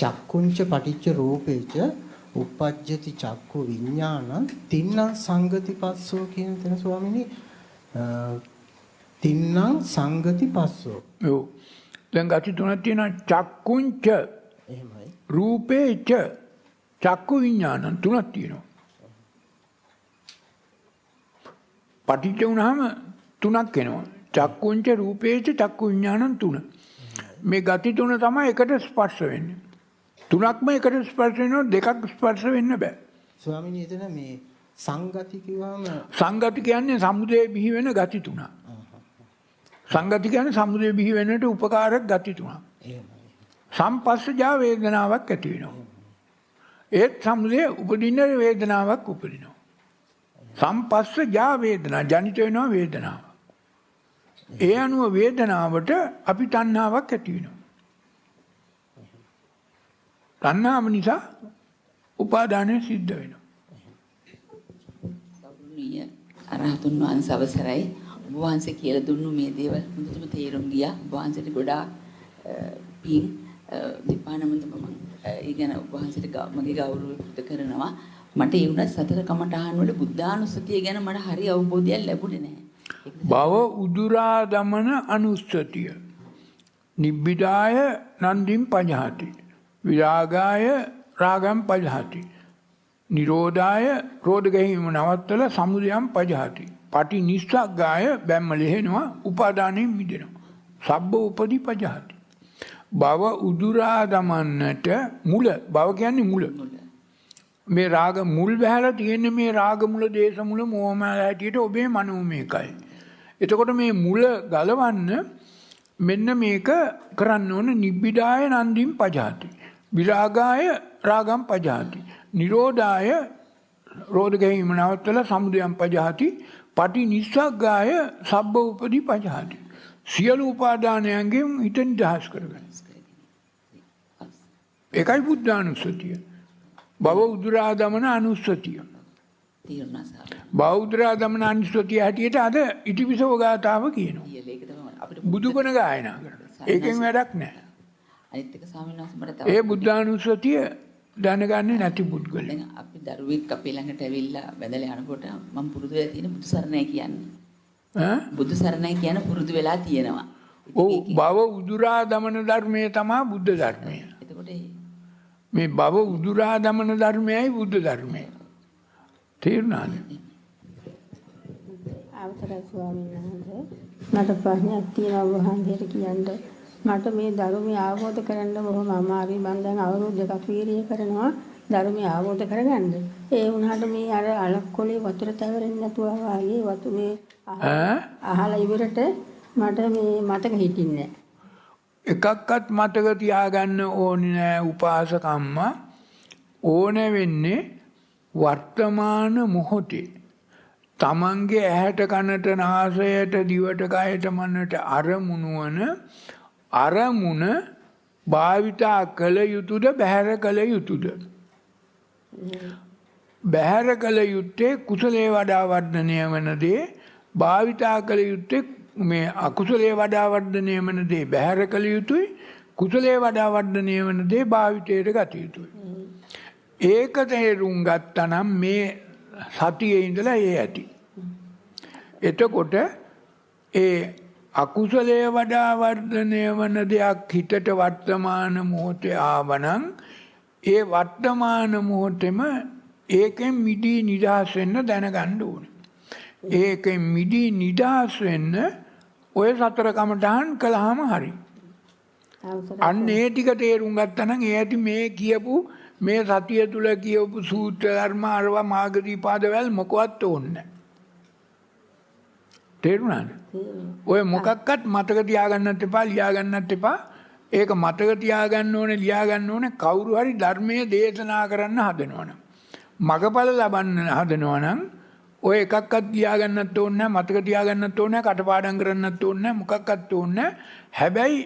චක්කුංච පටිච්ච රූපේච uppajjati චක්කු විඥානං තින්නම් සංගති පස්සෝ කියන තැන ස්වාමීනි තින්නම් සංගති පස්සෝ ඔව් දැන් ගැටි තුනක් තියෙනවා චක්කුංච එහෙමයි රූපේච චක්කු විඥානං තුනක් තියෙනවා පටිච්ච වුණාම තුනක් එනවා චක්කුංච රූපේච චක්කු විඥානං තුනක් මේ ගති තුන තමයි එකට ස්පර්ශ වෙන්නේ. තුනක්ම එකට ස්පර්ශ වෙනවා දෙකක් ස්පර්ශ වෙන්න බෑ. ස්වාමීනි එතන මේ සංගති කිව්වම සංගති කියන්නේ සමුදේ බිහි වෙන ගති තුනක්. සංගති කියන්නේ සමුදේ බිහි වෙනට උපකාරක ගති තුනක්. සම්පස්සජා වේදනාවක් ඇති වෙනවා. ඒත් සමුදේ උපදින වේදනාවක් උපදිනවා. සම්පස්සජා වේදනා ජනිත වෙනවා වේදනාවක්. ඒ අනුව වේදනාවට අපි තණ්හාවක් ඇති වෙනවා. තණ්හාව නිසා උපාදානය සිද්ධ වෙනවා. සෞරුණීය අරහතුන් වහන්සේ අවසරයි ඔබ වහන්සේ කියලා දුන්නු මේ දේවල් මුලින්ම තේරුම් ගියා. ඔබ වහන්සේට ගොඩාක් පිං දීපානමන්ද මම ඊගෙන ඔබ වහන්සේට මගේ ගෞරවය පුද කරනවා. මට ඒ වුණත් සතර කමඨාන් වල බුද්ධානුස්සතිය ගැන මට හරි අවබෝධයක් ලැබුණේ නැහැ. බව උදුරා දමන අනුස්සතිය. නිබ්බිඩාය නන්දිම් පජහති. විරාගාය රාගම් පජහති. නිරෝධාය රෝධගැහිම නවත්තල සමුදයම් පජහති. පටි නිස්සක්ගාය බැම්ම ලෙහෙනවා උපාදානයෙන් මිදෙනවා. සබ්බ උපදි පජහති. බව උදුරා දමන්නට මුල බව කියන්නේ මුල. මුල. මේ රාග මුල් බහැලා තියෙන මේ රාග මුල දේශ මුල මෝහමල හැටියට ඔබේ මනෝමයකයි. එතකොට මේ මුල ගලවන්න මෙන්න මේක කරන්න ඕන නිබ්බිදාය නන්දිම් පජාති. විරාගාය රාගම් පජාති. නිරෝධාය රෝධ ගැනීම නවත්තලා සමුදයම් පජාති. පටි නිස්සග්ගාය සබ්බ උපදී පජාති. සියලු උපාදානයන්ගෙන් හිත නිදහස් කරගන්න. ඒකයි බුද්ධානුස්සතිය. බව උදුරා දමන අනුස්සතිය. බෞද්ධා දමන අනුස්සතිය හැටියට අද ඉටිවිසෝ ගාතාව කියනවා. බුදුගුණ ගායනා කරනවා. ඒකෙන් වැඩක් නැහැ. අනිත් එක ස්වාමීන් වහන්සේ මට තව ඒ බුද්ධානුස්සතිය දැනගන්නේ නැති පුද්ගලයා. දැන් අපි දරුවෙක් අපේ ළඟට ඇවිල්ලා වැඳලා යනකොට මම පුරුදු වෙලා තියෙන බුදු සරණයි කියන්නේ. ඈ බුදු සරණයි කියන පුරුදු වෙලා තියෙනවා. ඔව් බව උදුරා දමන ධර්මයේ තමයි බුද්ධ ධර්මය. මේ බව උදුරා දමන ධර්මයයි බුද්ධ ධර්මයයි. තේරුණාද? අවතරා ස්වාමීන් වහන්සේ මට ප්‍රශ්නයක් තියෙනවා වහන්සේට කියන්න. මට මේ ධර්මය ආවෝද කරන්න බොහොම අමාරුයි. මම දැන් අවුරුදු දෙකක් වීර්යය කරනවා ධර්මය ආවෝද කරගන්න. ඒ වුණාට මේ අර අලක්කොලේ වතුර තැවරෙන්නේ නැතුව වගේ වතු මේ අහලා ඉවරට මට මේ මතක හිටින්නේ නැහැ. එකක්වත් මතක තියාගන්න ඕනි නෑ උපාසකම්මා ඕන වෙන්නේ වර්තමාන මොහොතේ තමන්ගේ ඇහැට කනට නාසයට දිවට කයට මනට අරමුණුවන අරමුණ භාවිතා කළ යුතුද බැහැර කළ යුතුද බැහැර කළ යුත්තේ කුසලේ වඩා වර්ධනය වනදේ භාවිතා කළ යුත්තේ මේ අකුසලයේ වඩා වර්ධනය වෙන දේ බැහැර කළ යුතුයි කුසලයේ වඩා වර්ධනය වෙන දේ භාවිතයට ගත යුතුයි. ඒක තේරුම් ගත්තනම් මේ සතියේ ඉඳලා ඒ ඇති. එතකොට ඒ අකුසලයේ වඩා වර්ධනය වන දෙයක් හිතට වර්තමාන මොහොතේ ආවනම් ඒ වර්තමාන මොහොතේම ඒකෙන් මිදී නිදහස් වෙන්න දැනගන්න ඕනේ. ඒකෙන් මිදී නිදහස් වෙන්න ඔය සතර කමඨහන් කළාම හරි. අන්න ඒ ටික තේරුම් ගත්තනම් ඒ ඇති මේ කියපු මේ සතිය තුල කියවපු සූත්‍ර ධර්ම අරව මාගදීපාදවල මොකවත් ඕන්නේ තේරුණාද? ඔය මොකක්වත් මතක තියාගන්නත් එපා ලියාගන්නත් එපා. ඒක මතක තියාගන්න ඕනේ ලියාගන්න ඕනේ කවුරු හරි ධර්මයේ දේශනා කරන්න හදනවනම්. මගපල ලබන්න හදනවනම් ඔය එකක්වත් තියාගන්නත් ඕනේ නැහැ මතක තියාගන්නත් ඕනේ නැහැ කටපාඩම් කරන්නත් ඕනේ නැහැ මොකක්වත් ඕනේ හැබැයි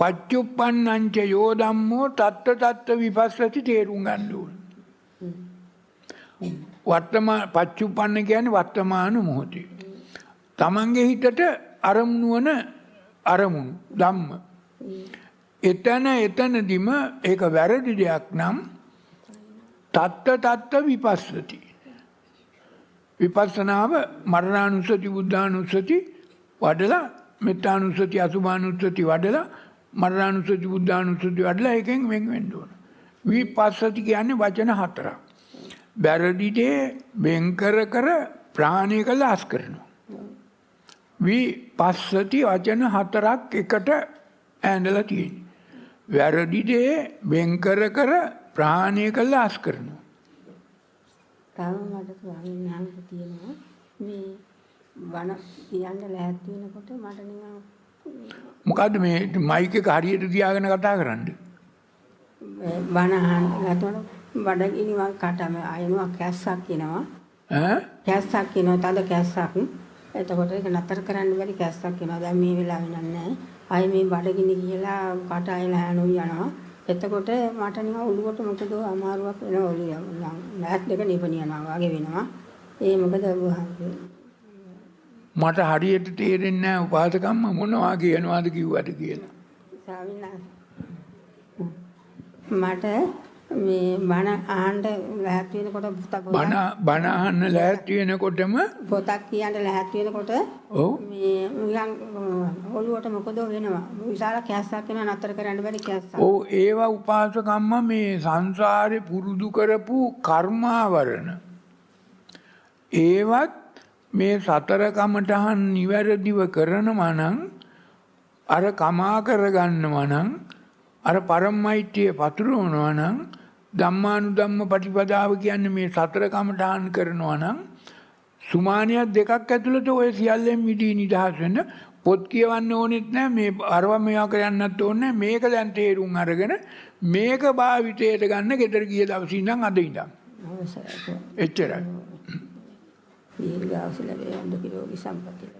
පච්චුප්පන්නංච යෝ ධම්මෝ තත්ත තත්ත විපස්සති තේරුම් ගන්න ඕනේ වර්තමාන පච්චුප්පන්න කියන්නේ වර්තමාන මොහොතේ තමන්ගේ හිතට අරමුණු වන අරමුණු ධම්ම එතන එතනදිම ඒක වැරදි දෙයක් නම් තත්ත තත්ත විපස්සති විපස්සනාව මරණානුස්සති බුද්ධානුස්සති වඩලා මෙත්තානුස්සති අසුභානුස්සති වඩලා මරණානුස්සති බුද්ධානුස්සති වඩලා එකෙන් වෙන් වෙන්න ඕන. විපස්සති කියන්නේ වචන හතරක්. බැරදිදී වෙන් කර කර ප්‍රාණය කළ අස් කරනවා. විපස්සති වචන හතරක් එකට ඇඳලා තියෙනවා. වැරදිදී වෙන් කර කර ප්‍රාණය කළ අස් කරනවා. තවම මට ස්වාමීන් වහන්සේ කියනවා මේ බණ කියන්න ලැහැත් වෙනකොට මට නිකන් මොකද්ද මේ මයික් එක හරියට තියාගෙන කතා කරන්නේ? බණ අහන්න නැතකොට බඩගිනි වන් කටම අයනවා කැස්සක් කියනවා. ඈ කැස්සක් කියනවා තද කැස්සක්. එතකොට ඒක නතර කරන්න බැරි කැස්සක් කියනවා. දැන් මේ වෙලාවේ නෑ. අය මේ බඩගිනි කියලා කට අයලා හැනු යනවා. එතකොට මට නිකන් ඔළුවට මොකද අමාරුවක් වෙනවා ඔළුව. නැහත් දෙක නිපනියනවා වගේ වෙනවා. ඒ මොකද මට හරියට තේරෙන්නේ නැහැ උපාසකම්ම මොනවා කියනවාද කිව්වට කියලා. ස්වාමීන් වහන්සේ මට මේ බණ අහන්න ලැහත් වෙනකොට පොතක් බණ බණ අහන්න ලැහත් වෙනකොටම පොතක් කියන්න ලැහත් වෙනකොට ඔව් මේ නිකන් ඔළුවට මොකද වෙනවා විශාල කැස්සක් වෙන නතර කරන්න බැරි කැස්සක් ඔව් ඒවා උපාසකම්ම මේ සංසාරේ පුරුදු කරපු කර්මාවරණ ඒවත් මේ සතර කමටහන් නිවැරදිව කරනවා නම් අර කමා කරගන්නවා නම් අර පරම්මෛත්‍යය පතුරවනවා නම් ධම්මානුධම්ම ප්‍රතිපදාව කියන්නේ මේ සතර කමඨාන් කරනවා නම් සුමානියක් දෙකක් ඇතුළත ඔය සියල්ලෙන් මිදී නිදහස් වෙන්න පොත් කියවන්න ඕනෙත් නැහැ මේ අරව මේවා කරන්නත් ඕනේ මේක දැන් තේරුම් අරගෙන මේක භාවිතයට ගන්න ගෙදර ගිය දවසේ ඉඳන් අද ඉඳන් එච්චරයි දීර්ඝාසල වේන්ද කිරෝගී සම්පතිය